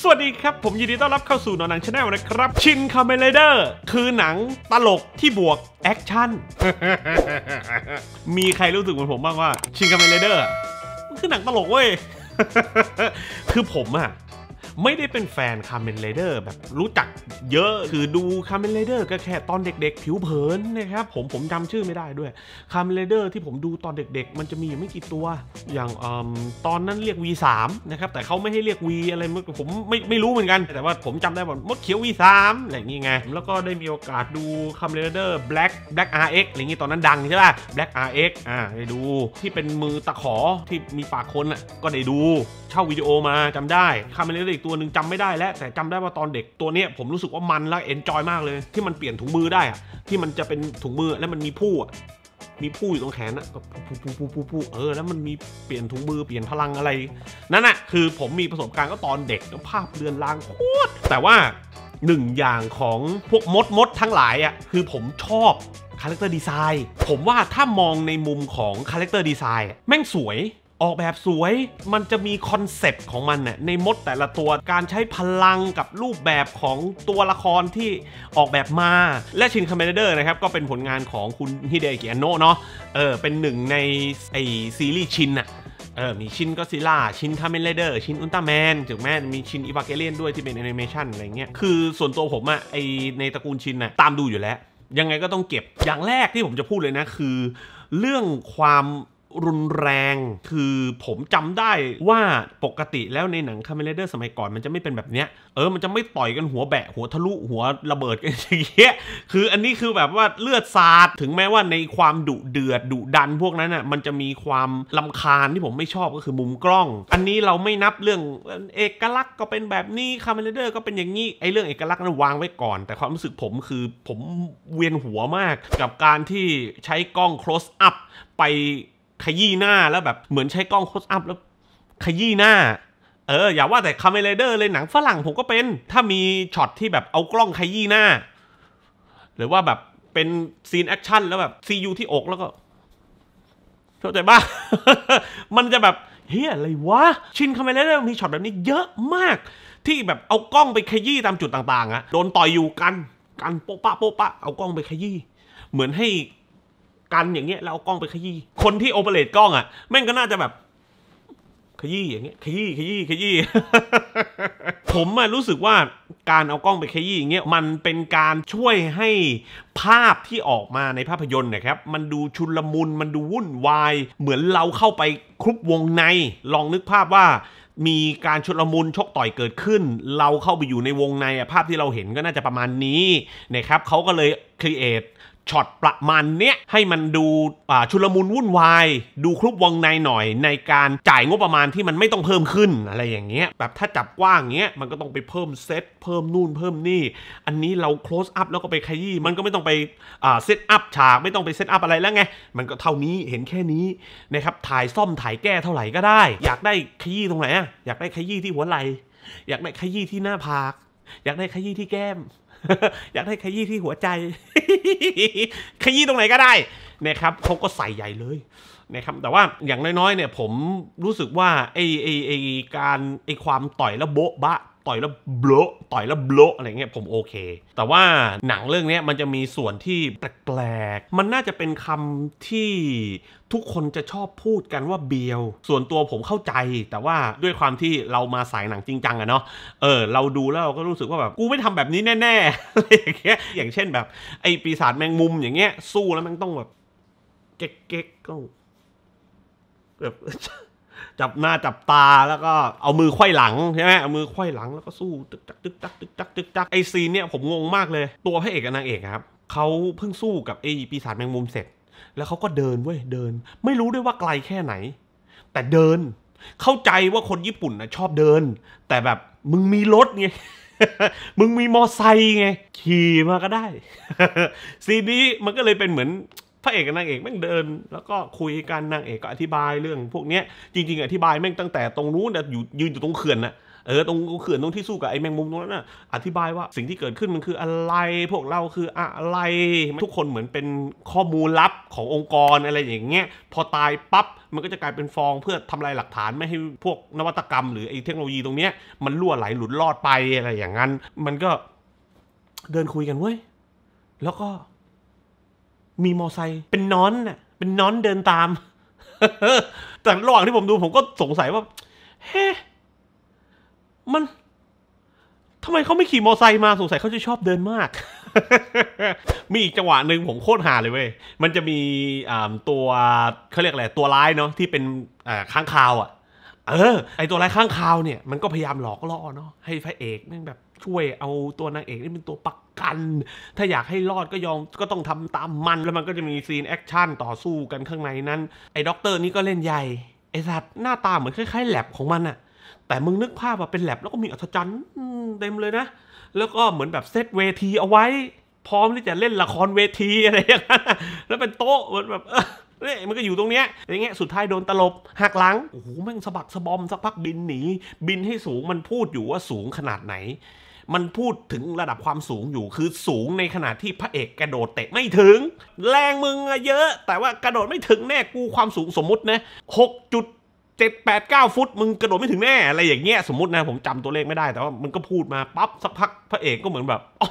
สวัสดีครับ ผมยินดีต้อนรับเข้าสู่หนอนหนังชาแนลนะครับ ชินคาเมเลเดอร์ คือหนังตลกที่บวก แอคชั่น มีใครรู้สึกเหมือนผมบ้างว่าชินคาเมเลเดอร์ คือหนังตลกเว้ย คือผมอะไม่ได้เป็นแฟนคาเมนเลเดอร์แบบรู้จักเยอะคือดูคาเมนเลเดอร์ก็แค่ตอนเด็กๆ ผิวเผินนะครับผมผมจำชื่อไม่ได้ด้วยคาเมนเลเดอร์ที่ผมดูตอนเด็กๆ มันจะมีอยู่ไม่กี่ตัวอย่างอตอนนั้นเรียก V3 นะครับ แต่เขาไม่ให้เรียก V อะไรผมไม่ไม่รู้เหมือนกัน แต่ว่าผมจำได้ว่ามดเขียว V3 อะไรอย่างงี้ไง แล้วก็ได้มีโอกาสดูคาเมนเลเดอร์ Black Black RX อะไรอย่างงี้ตอนนั้นดังใช่ป่ะ Black RX อ่าได้ดูที่เป็นมือตะขอที่มีปากคนอ่ะก็ได้ดูเช่าวิดีโอมาจำได้คาเมนเลเดอร์อีกตัวหนึ่งจำไม่ได้แล้ว แต่จำได้ว่าตอนเด็กตัวเนี้ยผมรู้สึกว่ามันและเอนจอยมากเลย ที่มันเปลี่ยนถุงมือได้อะที่มันจะเป็นถุงมือแล้วมันมีผู้มีผู้อยู่ตรงแขนนะก็ผู้ผู้ผู้ผู้ผู้เออแล้วมันมีเปลี่ยนถุงมือเปลี่ยนพลังอะไร นั่นหะคือผมมีประสบการณ์ก็ตอนเด็กภาพเรือนรางโคตรแต่ว่าหนึ่งอย่างของพวกมดมดทั้งหลายอ่ะคือผมชอบคาแรคเตอร์ดีไซน์ผมว่าถ้ามองในมุมของคาแรคเตอร์ดีไซน์แม่งสวยออกแบบสวย มันจะมีคอนเซปต์ของมันน่ยในมดแต่ละตัว การใช้พลังกับรูปแบบของตัวละครที่ออกแบบมา และชินคาเมเดอร์นะครับ ก็เป็นผลงานของคุณฮิเดกิอันโนะเนาะ เออ เป็นหนึ่งในไอซีรีส์ชินอะเออ มีชินก็ซิล่า ชินคาเมนเดอร์ชินอุลตร้าแมนถึงแม้มีชินอีวาเกเลียนด้วยที่เป็นแอนิเมชันอะไรเงี้ย คือส่วนตัวผมอะไอในตระกูลชินอะตามดูอยู่แล้ว ยังไงก็ต้องเก็บ อย่างแรกที่ผมจะพูดเลยนะคือ เรื่องความรุนแรงคือผมจำได้ว่าปกติแล้วในหนังคาเมเลเดอร์สมัยก่อน มันจะไม่เป็นแบบเนี้ย เออมันจะไม่ต่อยกันหัวแบะ หัวทะลุหัวระเบิดกันอย่างเงี้ยคืออันนี้คือแบบว่าเลือดสาด ถึงแม้ว่าในความดุเดือดดุดันพวกนั้นอ่ะมันจะมีความลำคาญที่ผมไม่ชอบก็คือมุมกล้อง อันนี้เราไม่นับเรื่องเอกลักษณ์ก็เป็นแบบนี้คาเมเลเดอร์ก็เป็นอย่างนี้ไอ้เรื่องเอกลักษณ์นั้นวางไว้ก่อน แต่ความรู้สึกผมคือผมเวียนหัวมาก กับการที่ใช้กล้อง c l o สอัพไปขยี้หน้าแล้วแบบเหมือนใช้กล้องโคสอัพ แล้ว ขยี้หน้า เออ อย่าว่าแต่คาเมเลเดอร์เลยหนังฝรั่งผมก็เป็นถ้ามีช็อตที่แบบเอากล้องขยี้หน้า หรือว่าแบบเป็นซีนแอคชั่นแล้วแบบซีอูที่อกแล้วก็เข้าใจบ้ามันจะแบบ เฮียอะไรวะ ชินคาเมเลเดอร์มีช็อตแบบนี้เยอะมาก ที่แบบเอากล้องไปขยี้ตามจุดต่าง ๆอะโดนต่อยอยู่กันกันโป๊ะปะโป๊ะปะเอากล้องไปขยี้เหมือนให้กันอย่างเงี้ยเราเอากล้องไปขยี้คนที่โอเปเรตกล้องอ่ะแม่งก็น่าจะแบบ ขยี้อย่างเงี้ยขยี้ ขยี้ขยี้ผมอะรู้สึกว่าการเอากล้องไปขยี้อย่างเงี้ยมันเป็นการช่วยให้ภาพที่ออกมาในภาพยนตร์นะครับมันดูชุนลมุนมันดูวุ่นวายเหมือนเราเข้าไปคลุบวงใน ลองนึกภาพว่ามีการชุลมุนชกต่อยเกิดขึ้น เราเข้าไปอยู่ในวงในภาพที่เราเห็นก็น่าจะประมาณนี้นะครับเขาก็เลยครีเอทช็อตประมาณเนี้ยให้มันดูชุลมุนวุ่นวาย ดูครุบวงในหน่อย ในการจ่ายงบประมาณที่มันไม่ต้องเพิ่มขึ้นอะไรอย่างเงี้ยแบบถ้าจับกว้างเงี้ยมันก็ต้องไปเพิ่มเซตเพิ่มนู่นเพิ่มนี่อันนี้เรา close up แล้วก็ไปขยี้มันก็ไม่ต้องไปเซตอัพฉากไม่ต้องไปเซตอัพอะไรแล้วไงมันก็เท่านี้เห็นแค่นี้นะครับถ่ายซ่อมถ่ายแก้เท่าไหร่ก็ได้ อยากได้ขยี้ตรงไหนอะอยากได้ขยี้ที่หัวไหล่อยากได้ขยี้ที่หน้าผากอยากได้ขยี้ที่แก้มอยากได้ขยี้ที่หัวใจ ขยี้ตรงไหนก็ได้ นะครับเขาก็ใส่ใหญ่เลยนะครับแต่ว่าอย่างน้อยๆเนี่ยผมรู้สึกว่าไอ้ไอ้ไอ้การไอ้ความต่อยแล้วโบ๊ะบะต่อยแล้วเบล็อต่อยแล้วเบล็ออะไรเงี้ยผมโอเค แต่ว่าหนังเรื่องนี้มันจะมีส่วนที่แปลกๆมันน่าจะเป็นคำที่ทุกคนจะชอบพูดกันว่าเบียว ส่วนตัวผมเข้าใจ แต่ว่าด้วยความที่เรามาสายหนังจริงจังอะเนาะเออ เราดูแล้วเราก็รู้สึกว่าแบบกูไม่ทำแบบนี้แน่ๆอะไรอย่างเงี้ยอย่างเช่น แบบไอ้ปีศาจแมงมุมอย่างเงี้ย สู้แล้วมันต้องแบบเก๊กกก็แบบจับหน้าจับตาแล้วก็เอามือไขว้หลังใช่ไหมเอามือไขว้หลังแล้วก็สู้ตึกตักตึกตักตึกตักตึกตักไอซีเนี่ย ผมงงมากเลย ตัวพระเอกกับนางเอกครับเขาเพิ่งสู้กับไอปีศาจแมงมุมเสร็จ แล้วเขาก็เดินเว้ยเดิน ไม่รู้ด้วยว่าไกลแค่ไหน แต่เดินเข้าใจว่าคนญี่ปุ่นนะชอบเดิน แต่แบบมึงมีรถไงมึงมีมอไซค์ไงขี่มาก็ได้ซีนี้มันก็เลยเป็นเหมือนพระเอกกับนางเอกแม่งเดิน แล้วก็คุยกันนางเอกก็อธิบายเรื่อง พวกเนี้ยจริง ๆ อธิบายแม่งตั้งแต่ตรงนู้นอยู่ยืนอยู่ตรงเขื่อนนะเออตรงเขื่อนตรงที่สู้กับไอ้แมงมุมตรงนั้นนะอธิบายว่าสิ่งที่เกิดขึ้นมันคืออะไรพวกเราคือ อะไร ทุกคนเหมือนเป็นข้อมูลลับขององค์กรอะไรอย่างเงี้ยพอตายปั๊บมันก็จะกลายเป็นฟอง เพื่อทำลายหลักฐาน ไม่ให้พวกนวัตกรรม หรือไอ้เทคโนโลยีตรงเนี้ยมันล่วไหลหลุดรอดไปอะไรอย่างนั้น มันก็เดินคุยกันเว้ยแล้วก็มีมอไซค์เป็นน้อนน่เป็นน้อนเดินตาม แต่ระหว่างที่ผมดูผมก็สงสัยว่า เฮ้มันทำไมเขาไม่ขี่มอไซค์มา สงสัยเขาจะชอบเดินมาก มีอีกจังหวะหนึ่งผมโคตรหาเลยเว้ย มันจะมีตัวเขาเรียกอะไร ตัวร้ายเนาะที่เป็นข้างคาว อ่ะเออ ไอตัวไรข้างคาวเนี่ยมันก็พยายามหลอกล่อเนาะให้พระเอกนี่แบบช่วยเอาตัวนางเอกนี่เป็นตัวประกัน ถ้าอยากให้รอดก็ยอมก็ต้องทำตามมันแล้วมันก็จะมีซีนแอคชั่นต่อสู้กันข้างในนั้น ไอ้ด็อกเตอร์นี่ก็เล่นใหญ่ ไอ้สัตว์หน้าตาเหมือนคล้ายๆแลบของมันอะแต่มึงนึกภาพว่าเป็นแลบแล้วก็มีอัศจรรย์เต็มเลยนะแล้วก็เหมือนแบบเซตเวทีเอาไว้พร้อมที่จะเล่นละครเวทีอะไรอย่างนั้นแล้วเป็นโต๊ะเหมือนแบบเนี่ยมันก็อยู่ตรงเนี้ยอย่างเงี้ย สุดท้ายโดนตลบ หักหลัง โอ้โหแม่งสะบักสะบอมสักพักบินหนีบินให้สูงมันพูดอยู่ว่าสูงขนาดไหน มันพูดถึงระดับความสูงอยู่ คือสูงในขณะที่พระเอกกระโดด เตะไม่ถึง แรงมึงอะเยอะ แต่ว่ากระโดดไม่ถึงแน่กูความสูงสมมุตินะ6เจ็ดแปดเก้าฟุต มึงกระโดดไม่ถึงแน่ อะไรอย่างเงี้ยสมมตินะ ผมจำตัวเลขไม่ได้แต่ว่ามันก็พูดมา ปั๊บ สักพักพระเอกก็เหมือนแบบอ๋อ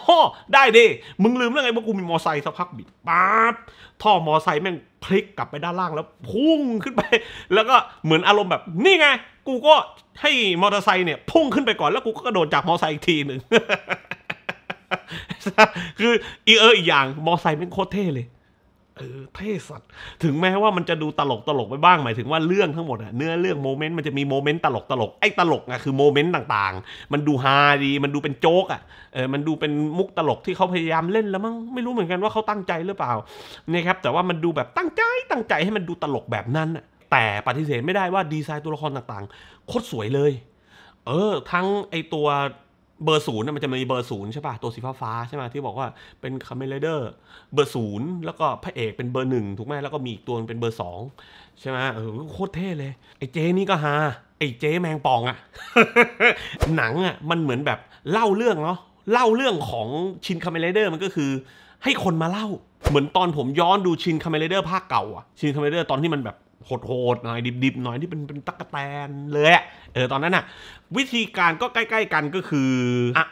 ได้ดิมึงลืมื่องไงว่ากูมีมอไซค์สักพักบิดปั๊บท่อมอไซค์แม่งพลิกกลับไปด้านล่างแล้วพุ่งขึ้นไป แล้วก็เหมือนอารมณ์แบบนี่ไง กูก็ให้มอเตอร์ไซค์เนี่ย พุ่งขึ้นไปก่อนแล้วกูก็กระโดดจากมอไซค์อีกทีหนึ่งคืออีเอออีกอย่างมอไซค์แม่งโคตรเท่เลยเออเท่สัตว์ถึงแม้ว่ามันจะดูตลกตลกไปบ้าง หมายถึงว่าเรื่องทั้งหมดอะเนื้อเรื่องโมเมนต์มันจะมีโมเมนต์ตลกตลกไอ้ตลกอะคือโมเมนต์ต่างๆ มันดูฮาดี มันดูเป็นโจ๊กอะเออ มันดูเป็นมุกตลกที่เขาพยายามเล่นแล้วมั้ง ไม่รู้เหมือนกันว่าเขาตั้งใจหรือเปล่านะครับ แต่ว่ามันดูแบบตั้งใจตั้งใจให้มันดูตลกแบบนั้น แต่ปฏิเสธไม่ได้ว่าดีไซน์ตัวละครต่างๆ โคตรสวยเลย เออ ทั้งไอตัวเบอร์ศูนย์มันจะมีเบอร์ศูนย์ใช่ป่ะ ตัวสีฟ้าฟ้าใช่ไหมที่บอกว่าเป็นคาเมเลเดอร์เบอร์ศูนย์แล้วก็พระเอกเป็นเบอร์หนึ่งถูกไหมแล้วก็มีอีกตัวเป็นเบอร์สองใช่ไหมโคตรเท่เลยไอ้เจนี่ก็ฮาไอ้เจแมงปองอะหนังอะมันเหมือนแบบเล่าเรื่องเนาะเล่าเรื่องของชินคาเมเลเดอร์มันก็คือให้คนมาเล่าเหมือนตอนผมย้อนดูชินคาเมเลเดอร์ภาคเก่าอะชินคาเมเลเดอร์ตอนที่มันแบบโหดโหน่อยดิบๆหน่อยที่เป็นเป็นตั๊กแตนเลยอะเออตอนนั้นน่ะวิธีการก็ใกล้ ๆกันก็คือ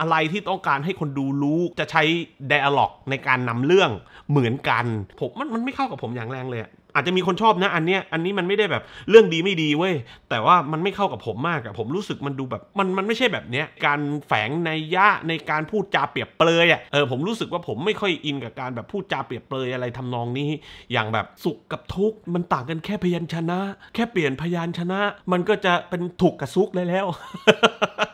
อะไรที่ต้องการให้คนดูรู้จะใช้ไดอะล็อกในการนำเรื่องเหมือนกัน ผมมันมันไม่เข้ากับผมอย่างแรงเลยอาจจะมีคนชอบนะอันเนี้ยอันนี้มันไม่ได้แบบเรื่องดีไม่ดีเว้ยแต่ว่ามันไม่เข้ากับผมมากอะผมรู้สึกมันดูแบบ มันมันไม่ใช่แบบเนี้ย การแฝงในยะในการพูดจาเปรียบเปรยอะเออ ผมรู้สึกว่าผมไม่ค่อยอินกับการแบบพูดจาเปรียบเปรยอะไรทำนองนี้ อย่างแบบสุขกับทุกข์มันต่างกันแค่พยัญชนะ แค่เปลี่ยนพยัญชนะ มันก็จะเป็นถูกกับซุกได้แล้ว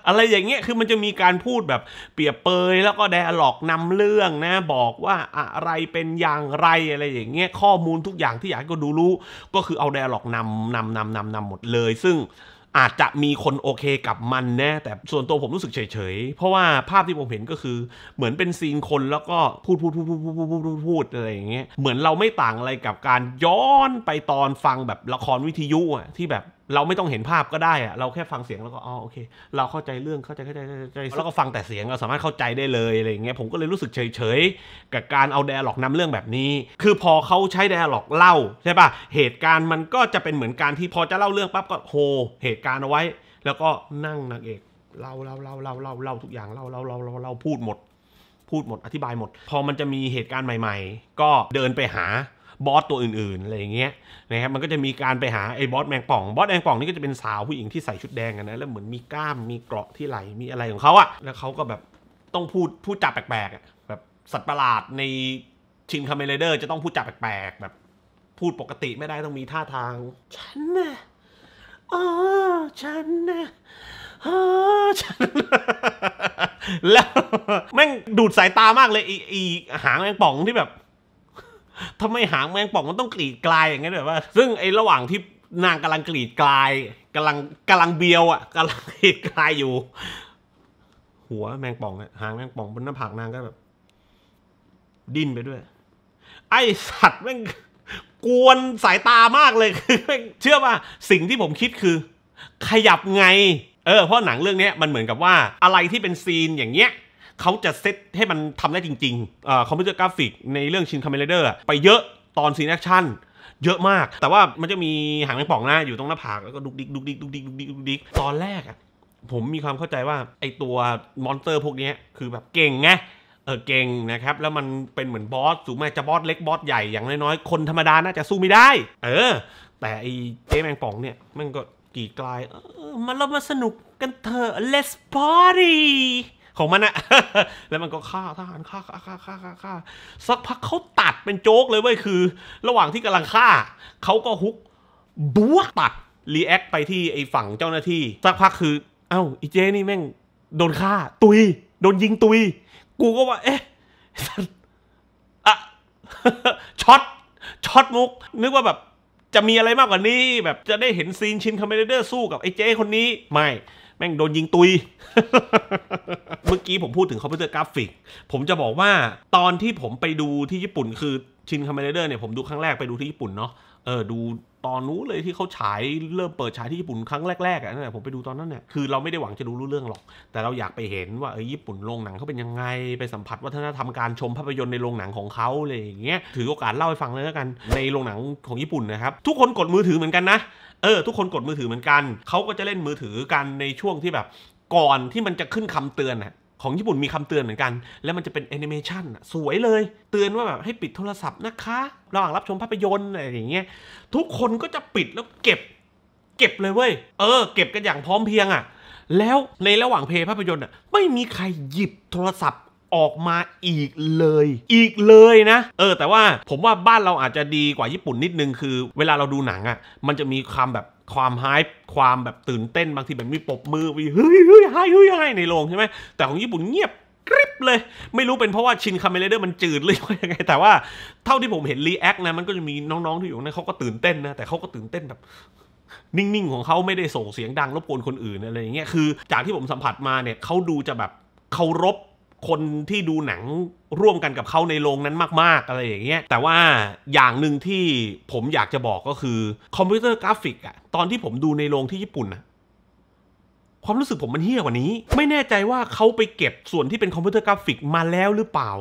อะไรอย่างเงี้ย คือมันจะมีการพูดแบบเปรียบเปย แล้วก็แดร์ล็อกนำเรื่องนะ บอกว่าอะไรเป็นอย่างไรอะไรอย่างเงี้ยข้อมูลทุกอย่างที่อยากก็ดูรู้ ก็คือเอาแดร์ล็อกนำนำนำนำนำหมดเลย ซึ่งอาจจะมีคนโอเคกับมันนะ แต่ส่วนตัวผมรู้สึกเฉยๆ เพราะว่าภาพที่ผมเห็นก็คือเหมือนเป็นซีนคนแล้วก็พูดพูดพูดพูดพูดพูดพูดพูดอะไรอย่างเงี้ยเหมือนเราไม่ต่างอะไรกับการย้อนไปตอนฟังแบบละครวิทยุอะที่แบบเราไม่ต้องเห็นภาพก็ได้อะเราแค่ฟังเสียงแล้วก็อ๋อโอเค เราเข้าใจเรื่องเข้าใจเข้าใจเข้าใจแล้วก็ฟังแต่เสียงเราสามารถเข้าใจได้เลยอะไรอย่างเงี้ย ผมก็เลยรู้สึกเฉย ๆ กับการเอาแดร์ล็อกนำเรื่องแบบนี้ คือพอเขาใช้แดร์ล็อกเล่าใช่ป่ะเหตุการณ์มันก็จะเป็นเหมือนการที่พอจะเล่าเรื่องปั๊บก็โฮเหตุการณ์เอาไว้ แล้วก็นั่งนางเอกเล่าเล่าเล่าเล่าเล่าเล่าทุกอย่างเล่าเล่าเล่าเล่าพูดหมด พูดหมดอธิบายหมด พอมันจะมีเหตุการณ์ใหม่ๆ ก็เดินไปหาบอสตัวอื่นๆ อะไรอย่างเงี้ยนะครับมันก็จะมีการไปหาไอ้บอสแมงป่อง บอสแมงป่องนี่ก็จะเป็นสาวผู้หญิงที่ใส่ชุดแดงกันนะแล้วเหมือนมีกล้ามมีเกราะที่ไหลมีอะไรของเขาอะแล้วเขาก็แบบต้องพูดพูดจาแปลกๆแบบสัตว์ประหลาดในชินคาเมเลเดอร์จะต้องพูดจาแปลกๆแบบ พูดปกติไม่ได้ต้องมีท่าทาง ฉันนะอ๋อฉันนะอ๋อฉันแล้วแม่งดูดสายตามากเลยอีหางแมงป่องที่แบบทำไมหางแมงป่องมันต้องกรีดกลายอย่างเงี้ยแบบว่า ซึ่งไอ้ระหว่างที่นางกำลังกรีดกลาย กำลังกำลังเบียว อ่ะ กำลังกรีดกลายอยู่ หัวแมงป่องเนี่ยหางแมงป่องบนหน้าผากนางก็แบบ ดิ้นไปด้วย ไอสัตว์แม่งกวนสายตามากเลยคือเชื่อป่ะสิ่งที่ผมคิดคือ ขยับไง เออเพราะหนังเรื่องนี้มันเหมือนกับว่าอะไรที่เป็นซีนอย่างเงี้ยเขาจะเซตให้มันทำได้จริงๆคอมพิวเตอร์กราฟิกในเรื่องชินคาเมเลเดอร์ไปเยอะตอนซีนแอคชั่น เยอะมาก แต่ว่ามันจะมีหางแมงป่องหน้าอยู่ตรงหน้าผากแล้วก็ดุกดิกดุกดิกดุกดิกดุกดิกดุกดิกตอนแรกอะผมมีความเข้าใจว่าไอตัวมอนสเตอร์พวกนี้คือแบบเก่งไงเออเก่งนะครับ แล้วมันเป็นเหมือนบอส สูงมากจะบอสเล็กบอสใหญ่อย่างน้อยๆคนธรรมดาน่าจะสู้ไม่ได้ เออ แต่ไอเจ๊แมงป่องเนี่ยมันก็กี่กลายมาเรามาสนุกกันเถอะ let's party ของมันอะแล้วมันก็ฆ่าทหารฆ่าฆ่าฆ่าฆ่าฆ่าสักพักเขาตัดเป็นโจ๊กเลยเว้ยคือ ระหว่างที่กำลังฆ่า เขาก็ฮุกบัวตัด รีแอคไปที่ไอ้ฝั่งเจ้าหน้าที่สักพักคือ เอ้าอีเจนี่แม่งโดนฆ่าตุย โดนยิงตุยกูก็ว่าเอ๊ะอะช็อตช็อตมุกนึกว่าแบบจะมีอะไรมากกว่านี้แบบจะได้เห็นซีนชินคอมเมดเดอร์สู้กับไอ้เจคนนี้ไม่แม่งโดนยิงตุย เมื่อกี้ผมพูดถึงคอมพิวเตอร์กราฟิก ผมจะบอกว่าตอนที่ผมไปดูที่ญี่ปุ่นคือชินคาเมเดอร์เนี่ยผมดูครั้งแรกไปดูที่ญี่ปุ่นเนาะ เออดูตอนนู้นเลยที่เขาฉายเริ่มเปิดฉายที่ญี่ปุ่นครั้งแรก ๆอ่ะนั่นแหละผมไปดูตอนนั้นเนี่ยคือเราไม่ได้หวังจะดูรู้เรื่องหรอก แต่เราอยากไปเห็นว่าเออญี่ปุ่นโรงหนังเขาเป็นยังไง ไปสัมผัสวัฒนธรรมการชม ภาพยนตร์ในโรงหนังของเขาอะไรอย่างเงี้ยถือโอกาสเล่าให้ฟังเลยแล้วกัน ในโรงหนังของญี่ปุ่นนะครับ ทุกคนกดมือถือเหมือนกันนะ เออทุกคนกดมือถือเหมือนกันเขาก็จะเล่นมือถือกันในช่วงที่แบบ ก่อนที่มันจะขึ้นคำเตือนนะของญี่ปุ่นมีคำเตือนเหมือนกัน แล้วมันจะเป็นแอนิเมชันสวยเลย เตือนว่าแบบให้ปิดโทรศัพท์นะคะระหว่างรับชมภาพยนตร์อะไรอย่างเงี้ยทุกคนก็จะปิดแล้วเก็บ เก็บเลยเว้ยเออเก็บกันอย่างพร้อมเพียงอะ่ะ แล้วในระหว่างเพย์ภาพยนตร์อ่ะ ไม่มีใครหยิบโทรศัพท์ออกมาอีกเลย อีกเลยนะ เออ แต่ว่าผมว่าบ้านเราอาจจะดีกว่าญี่ปุ่นนิดนึงคือ เวลาเราดูหนังอะ่ะ มันจะมีความแบบความไฮความแบบตื่นเต้นบางทีแบบมีปบมือวีเฮ้ยเฮ้ยไฮเฮ้ยไฮในโรงใช่ไหมแต่ของญี่ปุ่นเงียบกริบเลย ไม่รู้เป็นเพราะว่าชินคาเมเลเดอร์มันจืดเลยว่ายังไงแต่ว่า เท่าที่ผมเห็นรีแอคนะมันก็จะมีน้องๆที่อยู่นั้นเขาก็ตื่นเต้นนะแต่เขาก็ตื่นเต้นแบบ นิ่งๆของเขาไม่ได้ส่งเสียงดังรบกวนคนอื่นอะไรอย่างเงี้ยคือจากที่ผมสัมผัสมาเนี่ยเขาดูจะแบบเคารพคนที่ดูหนังร่วมกันกับเขาในโรงนั้นมากๆอะไรอย่างเงี้ยแต่ว่าอย่างหนึ่งที่ผมอยากจะบอกก็คือคอมพิวเตอร์กราฟิกอะตอนที่ผมดูในโรงที่ญี่ปุ่นนะความรู้สึกผมมันเฮี้ยกว่านี้ ไม่แน่ใจว่าเขาไปเก็บส่วนที่เป็นคอมพิวเตอร์กราฟิกมาแล้วหรือเปล่า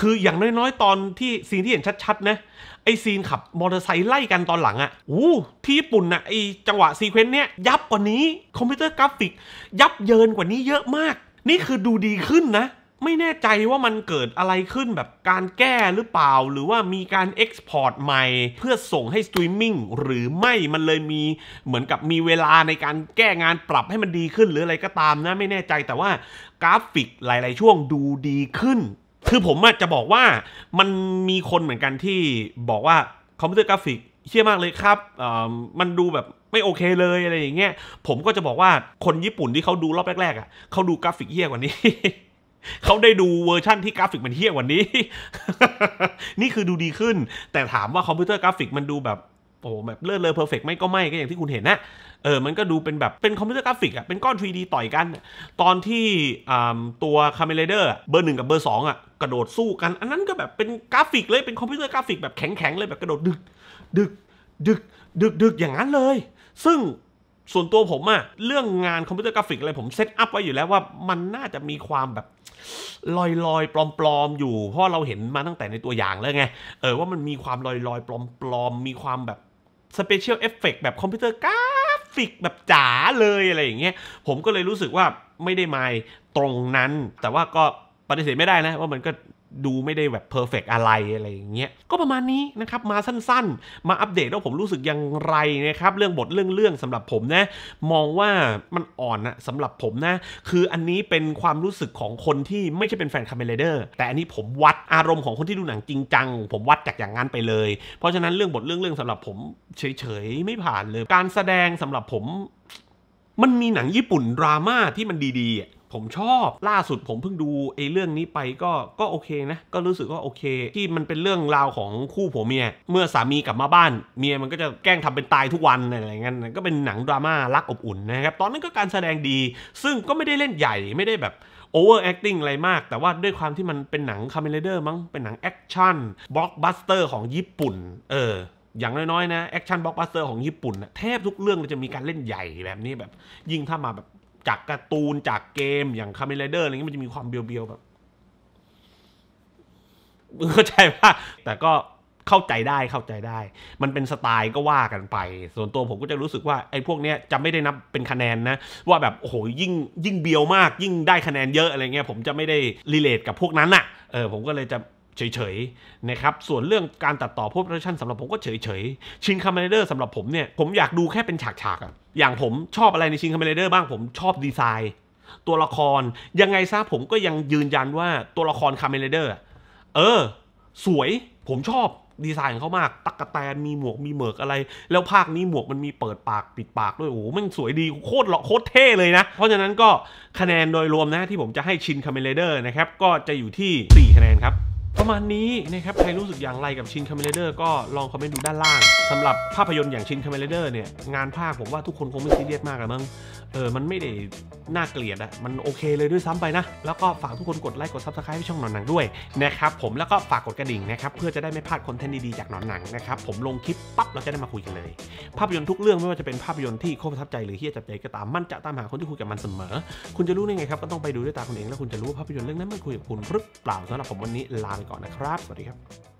คืออย่างน้อย ๆ ตอนที่ซีนที่เห็นชัด ๆ นะ ไอซีนขับมอเตอร์ไซค์ไล่กันตอนหลังอะอู้ที่ญี่ปุ่นนะไอจังหวะซีเควนต์เนี้ยยับกว่านี้คอมพิวเตอร์กราฟิก ยับเยินกว่านี้เยอะมาก นี่คือดูดีขึ้นนะไม่แน่ใจว่ามันเกิดอะไรขึ้นแบบการแก้หรือเปล่า หรือว่ามีการเอ็กซ์พอร์ตใหม่เพื่อส่งให้สตรีมมิ่งหรือไม่มันเลยมีเหมือนกับมีเวลาในการแก้งานปรับให้มันดีขึ้นหรืออะไรก็ตามนะไม่แน่ใจแต่ว่ากราฟิกหลาย ๆ ช่วงดูดีขึ้น คือผมจะบอกว่ามันมีคนเหมือนกันที่บอกว่าคอมพิวเตอร์กราฟิกเชี่ยมากเลยครับมันดูแบบไม่โอเคเลยอะไรอย่างเงี้ยผมก็จะบอกว่าคนญี่ปุ่นที่เขาดูรอบแรก ๆอ่ะเขาดูกราฟิกเยี่ยกว่านี้เขาได้ดูเวอร์ชั่นที่กราฟิกมันเฮี้ยกว่านี้ นี่คือดูดีขึ้น แต่ถามว่าคอมพิวเตอร์กราฟิกมันดูแบบ โอ้แบบเลิศเลอเพอร์เฟกไม่ก็ไม่ก็อย่างที่คุณเห็นนะเออมันก็ดูเป็นแบบ เป็นคอมพิวเตอร์กราฟิกอะเป็นก้อน 3D ต่อยกัน ตอนที่ตัวคาเมเลเดอร์เบอร์หนึ่งกับเบอร์สองอะกระโดดสู้กัน อันนั้นก็แบบเป็นกราฟิกเลย เป็นคอมพิวเตอร์กราฟิกแบบแข็งๆ เลยแบบกระโดดดึกดึกดึกดึกดึกอย่างนั้นเลย ซึ่งส่วนตัวผมอะเรื่องงานคอมพิวเตอร์กราฟิกอะไรผมเซตอัพไว้อยู่แล้วว่า มันน่าจะมีความแบบ ลอยลอยปลอมๆ อยู่ เพราะเราเห็นมาตั้งแต่ในตัวอย่างแล้วไง เออว่ามันมีความลอยลอยปลอมๆ มีความแบบสเปเชียลเอฟเฟกแบบคอมพิวเตอร์กราฟิกแบบจ๋าเลยอะไรอย่างเงี้ยผมก็เลยรู้สึกว่าไม่ได้มาตรงนั้น แต่ว่าก็ปฏิเสธไม่ได้นะว่ามันก็ดูไม่ได้แบบเพอร์เฟกอะไรอะไรอย่างเงี้ย ก็ประมาณนี้นะครับ มาสั้นๆมาอัปเดตว่าผมรู้สึกอย่างไรนะครับเรื่องบทเรื่องเรื่องสำหรับผมนะมองว่ามันอ่อนนะสำหรับผมนะ คืออันนี้เป็นความรู้สึกของคนที่ไม่ใช่เป็นแฟนคาเมเลเดอร์แต่อันนี้ผมวัดอารมณ์ของคนที่ดูหนังจริงจังผมวัดจากอย่างนั้นไปเลย เพราะฉะนั้นเรื่องบทเรื่องเรื่องสำหรับผม เฉยๆไม่ผ่านเลยการแสดงสำหรับผมมันมีหนังญี่ปุ่นดราม่าที่มันดีๆผมชอบล่าสุดผมเพิ่งดูไอ้เรื่องนี้ไปก็ก็โอเคนะ ก็รู้สึกว่าโอเค ที่มันเป็นเรื่องราวของคู่ผัวเมีย เมื่อสามีกลับมาบ้าน เมียมันก็จะแกล้งทำเป็นตายทุกวันอะไรเงี้ยก็เป็นหนังดราม่ารักอบอุ่นนะครับ ตอนนั้นก็การแสดงดี ซึ่งก็ไม่ได้เล่นใหญ่ไม่ได้แบบโอเวอร์แอคติ้งอะไรมาก แต่ว่าด้วยความที่มันเป็นหนังคาเมเลเดอร์มั้งเป็นหนังแอคชั่นบล็อกบัสเตอร์ของญี่ปุ่นเอออย่างน้อยๆนะแอคชั่นบล็อกบัสเตอร์ของญี่ปุ่นนะแทบทุกเรื่องมันจะมีการเล่นใหญ่แบบนี้แบบยิ่งถ้ามาแบบจากการ์ตูนจากเกมอย่างคาเมเลเดอร์อะไรเงี้ยมันจะมีความเบียวๆแบบเข้าใจว่า แต่ก็เข้าใจได้เข้าใจได้ มันเป็นสไตล์ก็ว่ากันไป ส่วนตัวผมก็จะรู้สึกว่า ไอ้พวกเนี้ยจะไม่ได้นับเป็นคะแนนนะ ว่าแบบ โอ้โหยิ่งยิ่งเบียวมากยิ่งได้คะแนนเยอะอะไรเงี้ยผมจะไม่ได้รีเลทกับพวกนั้นอะ่ะเออ ผมก็เลยจะเฉยๆนะครับ ส่วนเรื่องการตัดต่อพวกโปรดักชันสำหรับผมก็เฉย ๆ ชินคาเมเดอร์สำหรับผมเนี่ย ผมอยากดูแค่เป็นฉากๆอะอย่างผมชอบอะไรในชินคาเมเดอร์บ้าง ผมชอบดีไซน์ ตัวละคร ยังไงซะผมก็ยังยืนยันว่าตัวละครคาเมเดอร์เออ สวยผมชอบดีไซน์เขามาก ตักกะแตนมีหมวกมีเหมือกอะไร แล้วภาคนี้หมวกมันมีเปิดปากปิดปากด้วย โอ้โหมันสวยดีโคตรหล่อโคตรเท่เลยนะ เพราะฉะนั้นก็คะแนนโดยรวมนะที่ผมจะให้ชินคาเมเลเดอร์นะครับก็จะอยู่ที่ 4 คะแนนครับประมาณนี้นะครับใครรู้สึกอย่างไรกับชินคาเมเลเดอร์ก็ลองคอมเมนต์ดูด้านล่างสำหรับภาพยนตร์อย่างชินคาเมเลเดอร์เนี่ยงานภาคผมว่าทุกคนคงไม่ซีเรียสมากกันมั้งเออ มันไม่ได้น่าเกลียดอะมันโอเคเลยด้วยซ้ำไปนะ แล้วก็ฝากทุกคนกดไลค์กดซับสไคร b e ให้ช่องหนอนหนังด้วยนะครับผม แล้วก็ฝากกดกระดิ่งนะครับเพื่อจะได้ไม่พลาดคอนเทนต์ดีๆจากหนอนหนังนะครับผมลงคลิปปั๊บเราจะได้มาคุยกันเลย ภาพยนตร์ทุกเรื่องไม่ว่าจะเป็นภาพยนตร์ที่โคตรประทับใจหรือที่จับใจก็ตามมันจะตามหาคนที่คุยกับมันเสมอ คุณจะรู้ได้ไงครับ ก็ต้องไปดูด้วยตาคุณเองแล้วคุณจะรู้ว่าภาพยนตร์เรื่องนั้นมันคุยกับคุณหรือเปล่าสำหรับผมวันนี้ลาไปก่อนนะครับ สวัสดีครับ